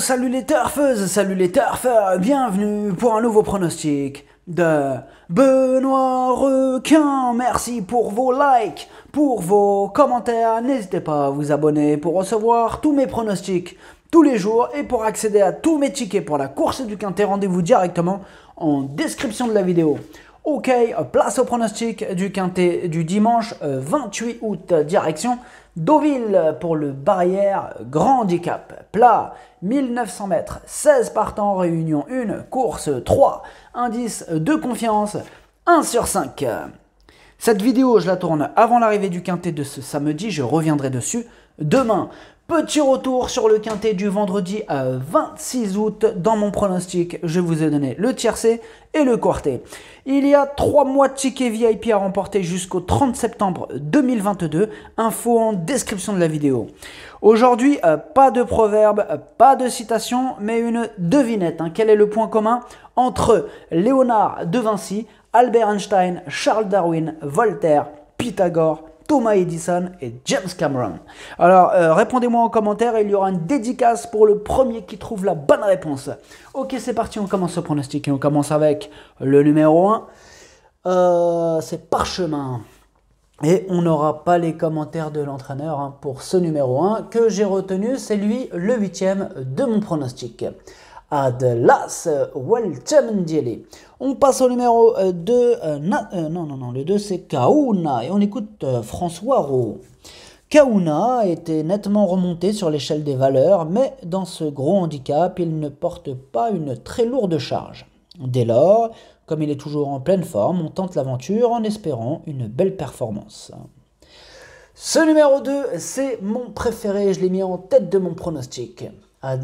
salut les turfeuses, salut les turfeurs, bienvenue pour un nouveau pronostic de Benoît Requin. Merci pour vos likes, pour vos commentaires. N'hésitez pas à vous abonner pour recevoir tous mes pronostics tous les jours et pour accéder à tous mes tickets pour la course du Quintet, rendez-vous directement en description de la vidéo. Ok, place au pronostic du Quintet du dimanche 28 euh, août, direction Deauville pour le barrière grand handicap. Plat 1900 mètres, 16 partants réunion 1, course 3, indice de confiance 1 sur 5. Cette vidéo, je la tourne avant l'arrivée du quintet de ce samedi, je reviendrai dessus Demain, petit retour sur le quintet du vendredi 26 août. Dans mon pronostic, je vous ai donné le tiercé et le quartet. Il y a trois mois de tickets VIP à remporter jusqu'au 30 septembre 2022. Info en description de la vidéo. Aujourd'hui, euh, pas de proverbe, euh, pas de citation, mais une devinette. Hein. Quel est le point commun entre Léonard de Vinci, Albert Einstein, Charles Darwin, Voltaire, Pythagore Thomas Edison et James Cameron. Alors, euh, répondez-moi en commentaire et il y aura une dédicace pour le premier qui trouve la bonne réponse. Ok, c'est parti, on commence ce pronostic et on commence avec le numéro 1. Euh, c'est parchemin. Et on n'aura pas les commentaires de l'entraîneur hein, pour ce numéro 1 que j'ai retenu. C'est lui le huitième de mon pronostic. Adlas welcome On passe au numéro 2, euh, euh, euh, non, non, non, le 2 c'est Kauna, et on écoute François Roux. Kauna était nettement remonté sur l'échelle des valeurs, mais dans ce gros handicap, il ne porte pas une très lourde charge. Dès lors, comme il est toujours en pleine forme, on tente l'aventure en espérant une belle performance. Ce numéro 2, c'est mon préféré, je l'ai mis en tête de mon pronostic. On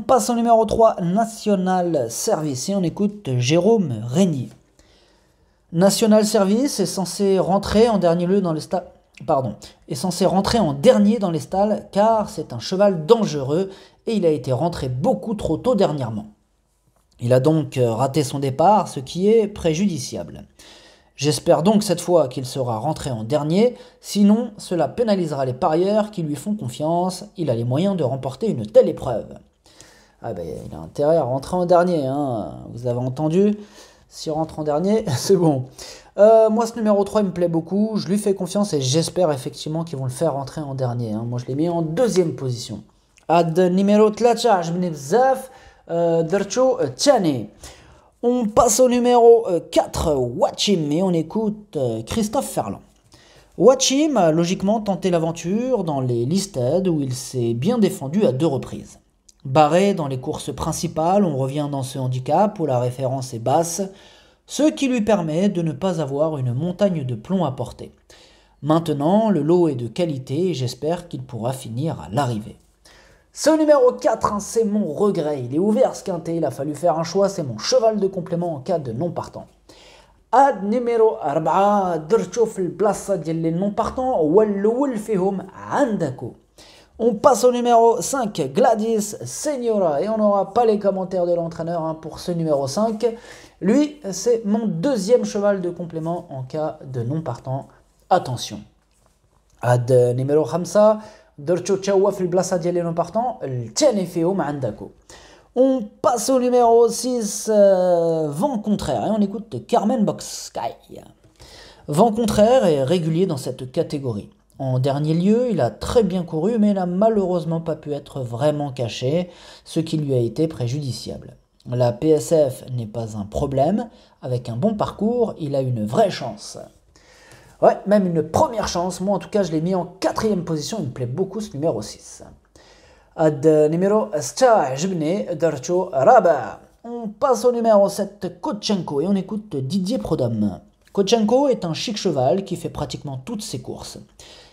passe au numéro 3, National Service, et on écoute Jérôme Régnier. National Service est censé rentrer en dernier lieu dans les pardon, est censé rentrer en dernier dans les stalles car c'est un cheval dangereux et il a été rentré beaucoup trop tôt dernièrement. Il a donc raté son départ, ce qui est préjudiciable. J'espère donc cette fois qu'il sera rentré en dernier, sinon cela pénalisera les parieurs qui lui font confiance, il a les moyens de remporter une telle épreuve. Ah ben il a intérêt à rentrer en dernier, hein, vous avez entendu S'il rentre en dernier, c'est bon. Euh, moi ce numéro 3 me plaît beaucoup, je lui fais confiance et j'espère effectivement qu'ils vont le faire rentrer en dernier. Hein. Moi je l'ai mis en deuxième position. Ad numéro 3, je euh, tchane. On passe au numéro 4, euh, Watchim, et on écoute euh, Christophe Ferland. Watchim a logiquement tenté l'aventure dans les listed où il s'est bien défendu à deux reprises. Barré dans les courses principales, on revient dans ce handicap où la référence est basse, ce qui lui permet de ne pas avoir une montagne de plomb à porter. Maintenant, le lot est de qualité et j'espère qu'il pourra finir à l'arrivée. Ce numéro 4, hein, c'est mon regret. Il est ouvert ce quintet, il a fallu faire un choix, c'est mon cheval de complément en cas de non partant. Ad numéro 4, درتو ديال On passe au numéro 5, Gladys Senora, et on n'aura pas les commentaires de l'entraîneur hein, pour ce numéro 5. Lui, c'est mon deuxième cheval de complément en cas de non partant. Attention. Ad numéro 5, on passe au numéro 6, euh، Vent contraire, et on écoute Carmen Box Vent contraire est régulier dans cette catégorie. En dernier lieu, il a très bien couru, mais n'a malheureusement pas pu être vraiment caché, ce qui lui a été préjudiciable. La PSF n'est pas un problème, avec un bon parcours, il a une vraie chance. Ouais, même une première chance. Moi, en tout cas, je l'ai mis en quatrième position. Il me plaît beaucoup ce numéro 6. Euh, numéro euh, On passe au numéro 7, Kochenko, et on écoute Didier Prodhomme. Kochenko est un chic cheval qui fait pratiquement toutes ses courses.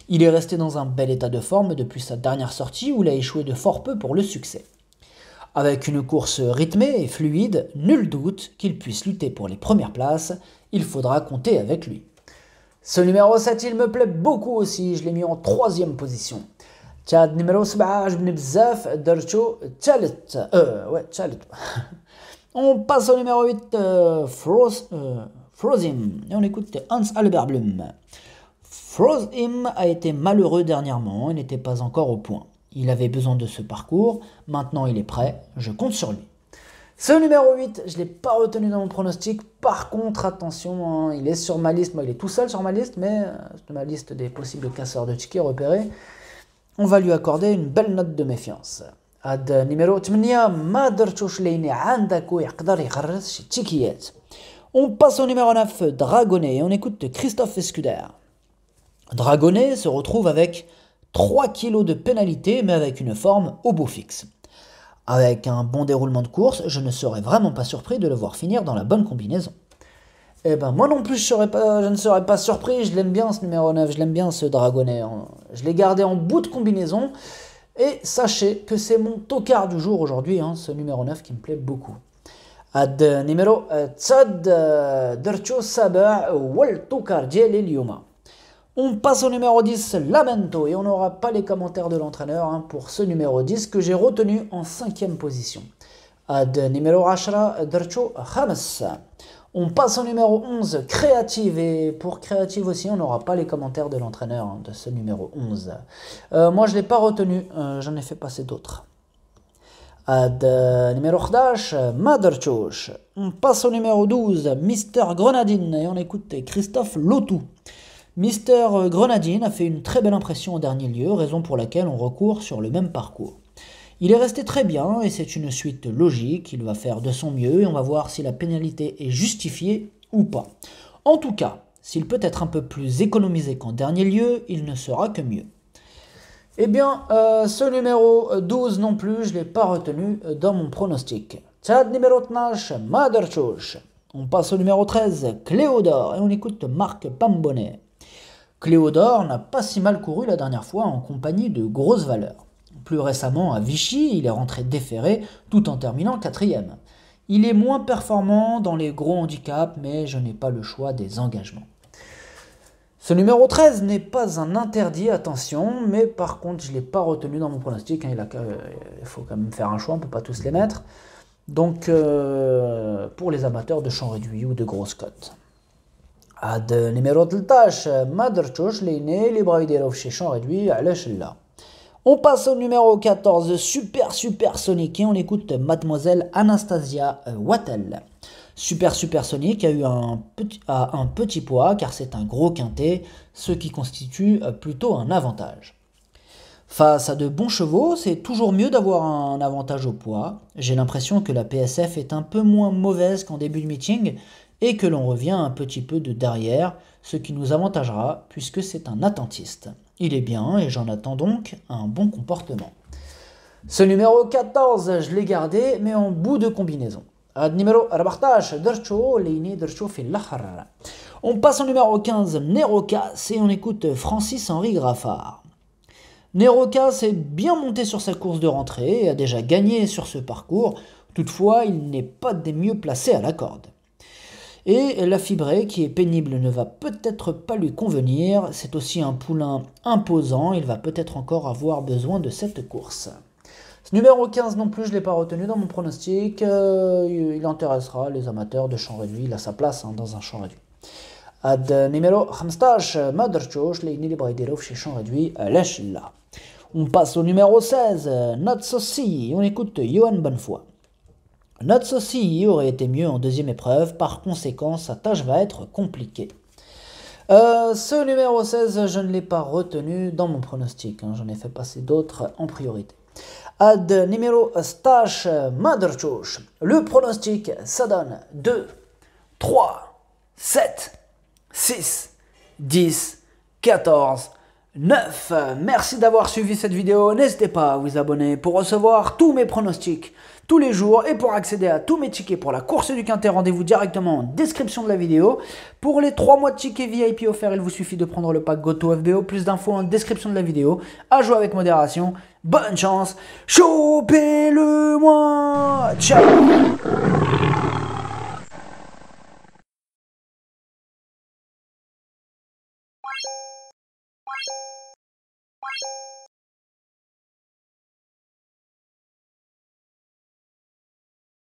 Il est resté dans un bel état de forme depuis sa dernière sortie où il a échoué de fort peu pour le succès. Avec une course rythmée et fluide, nul doute qu'il puisse lutter pour les premières places, il faudra compter avec lui. Ce numéro 7, il me plaît beaucoup aussi, je l'ai mis en troisième position. Tchad numéro 7 euh, au numéro 8 euh, Frozen euh, et on écoute Hans Albert Blum. Frozen a été malheureux dernièrement Il n'était pas encore au point. Il avait besoin de ce parcours, maintenant il est prêt, je compte sur lui. Ce numéro 8, je ne l'ai pas retenu dans mon pronostic. Par contre, attention, hein, il est sur ma liste. Moi, il est tout seul sur ma liste, mais euh, sur ma liste des possibles casseurs de tickets repérés. On va lui accorder une belle note de méfiance. numéro 8 On passe au numéro 9, Dragonnet, et on écoute Christophe Escuder. Dragonnet se retrouve avec 3 kilos de pénalité, mais avec une forme au beau fixe. Avec un bon déroulement de course, je ne serais vraiment pas surpris de le voir finir dans la bonne combinaison. Eh ben moi non plus je, ne serais pas surpris, je l'aime bien ce numéro 9, je l'aime bien ce dragonnet. Je l'ai gardé en bout de combinaison. Et sachez que c'est mon tocard du jour aujourd'hui, hein, ce numéro 9 qui me plaît beaucoup. Ad numéro euh, euh, saba Wal on passe au numéro 10, Lamento, et on n'aura pas les commentaires de l'entraîneur hein, pour ce numéro 10 que j'ai retenu en cinquième position. Ad numéro 10, On passe au numéro 11, Créative. Et pour Créative aussi, on n'aura pas les commentaires de l'entraîneur hein, de ce numéro 11. Euh, moi, je ne l'ai pas retenu, euh, j'en ai fait passer d'autres. Ad euh, numéro 11, On passe au numéro 12, Mister Grenadine. Et on écoute Christophe Lotou. Mister Grenadine a fait une très belle impression en dernier lieu, raison pour laquelle on recourt sur le même parcours. Il est resté très bien et c'est une suite logique, il va faire de son mieux et on va voir si la pénalité est justifiée ou pas. En tout cas, s'il peut être un peu plus économisé qu'en dernier lieu, il ne sera que mieux. Eh bien, euh, ce numéro 12 non plus, je ne l'ai pas retenu dans mon pronostic. Tchad numéro 12, On passe au numéro 13, Cléodore, et on écoute Marc Pambonnet. Cléodore n'a pas si mal couru la dernière fois en compagnie de grosses valeurs. Plus récemment, à Vichy, il est rentré déféré tout en terminant quatrième. Il est moins performant dans les gros handicaps, mais je n'ai pas le choix des engagements. Ce numéro 13 n'est pas un interdit, attention, mais par contre, je ne l'ai pas retenu dans mon pronostic. Hein. Euh, il, faut quand même faire un choix, on ne peut pas tous les mettre. Donc, euh, pour les amateurs de champs réduits ou de grosses cotes. 13 On passe au numéro 14, Super Super Sonic, et on écoute Mademoiselle Anastasia euh, Wattel. Super Super Sonic a eu un petit, a un petit poids car c'est un gros quintet, ce qui constitue euh, plutôt un avantage. Face à de bons chevaux, c'est toujours mieux d'avoir un avantage au poids. J'ai l'impression que la PSF est un peu moins mauvaise qu'en début de meeting, et que l'on revient un petit peu de derrière, ce qui nous avantagera puisque c'est un attentiste. Il est bien et j'en attends donc un bon comportement. Ce numéro 14, je l'ai gardé mais en bout de combinaison. on passe au numéro 15, Nerocas, et on écoute Francis-Henri Graffard. Nerocas s'est bien monté sur sa course de rentrée et a déjà gagné sur ce parcours, toutefois il n'est pas des mieux placés à la corde. Et la fibrée, qui est pénible, ne va peut-être pas lui convenir. C'est aussi un poulain imposant. Il va peut-être encore avoir besoin de cette course. Ce numéro 15 non plus, je ne l'ai pas retenu dans mon pronostic. Euh, il intéressera les amateurs de champ réduit. Il a sa place hein, dans un champ réduit. Ad numéro 15, les Libraïderov, chez champ réduit, On passe au numéro 16, Not So See. On écoute Johan Bonnefoy. La aurait été mieux en deuxième épreuve, par conséquent sa tâche va être compliquée. Euh, ce numéro 16, je ne l'ai pas retenu dans mon pronostic, hein, j'en ai fait passer d'autres en priorité. Ad numéro Stash Madrchouch. Le pronostic, ça donne 2, 3, 7, 6, 10, 14, 9. Merci d'avoir suivi cette vidéo. N'hésitez pas à vous abonner pour recevoir tous mes pronostics tous les jours et pour accéder à tous mes tickets pour la course du Quintet, rendez-vous directement en description de la vidéo. Pour les 3 mois de tickets VIP offerts, il vous suffit de prendre le pack Goto FBO. Plus d'infos en description de la vidéo. À jouer avec modération. Bonne chance. Chopez-le-moi. Ciao.